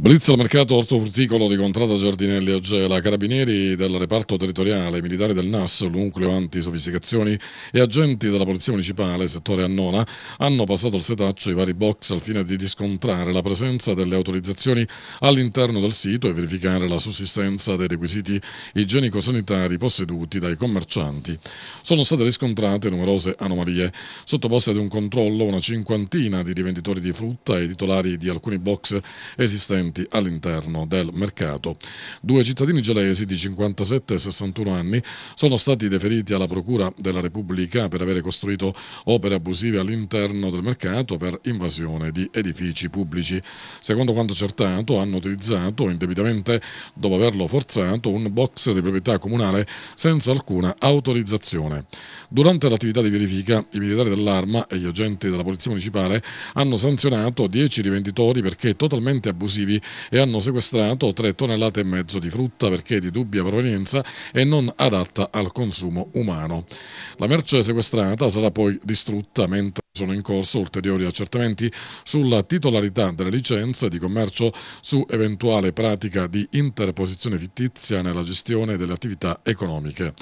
Blitz al mercato ortofrutticolo di Contrada Giardinelli a Gela, carabinieri del reparto territoriale, militari del NAS, nucleo antisofisticazioni e agenti della Polizia Municipale, settore Annona, hanno passato al setaccio i vari box al fine di riscontrare la presenza delle autorizzazioni all'interno del sito e verificare la sussistenza dei requisiti igienico-sanitari posseduti dai commercianti. Sono state riscontrate numerose anomalie, sottoposte ad un controllo una cinquantina di rivenditori di frutta e titolari di alcuni box esistenti presenti all'interno del mercato. Due cittadini gelesi di 57 e 61 anni sono stati deferiti alla Procura della Repubblica per avere costruito opere abusive all'interno del mercato per invasione di edifici pubblici. Secondo quanto accertato, hanno utilizzato indebitamente, dopo averlo forzato, un box di proprietà comunale senza alcuna autorizzazione. Durante l'attività di verifica, i militari dell'arma e gli agenti della Polizia Municipale hanno sanzionato 10 rivenditori perché totalmente abusivi e hanno sequestrato 3 tonnellate e mezzo di frutta perché di dubbia provenienza e non adatta al consumo umano. La merce sequestrata sarà poi distrutta mentre sono in corso ulteriori accertamenti sulla titolarità delle licenze di commercio su eventuale pratica di interposizione fittizia nella gestione delle attività economiche.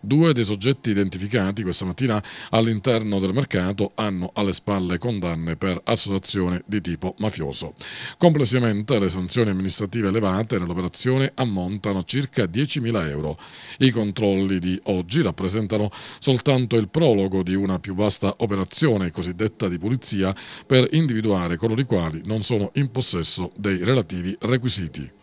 Due dei soggetti identificati questa mattina all'interno del mercato hanno alle spalle condanne per associazione di tipo mafioso. Complessivamente le sanzioni amministrative elevate nell'operazione ammontano a circa 10.000 euro. I controlli di oggi rappresentano soltanto il prologo di una più vasta operazione cosiddetta cosiddetta di polizia per individuare coloro i quali non sono in possesso dei relativi requisiti.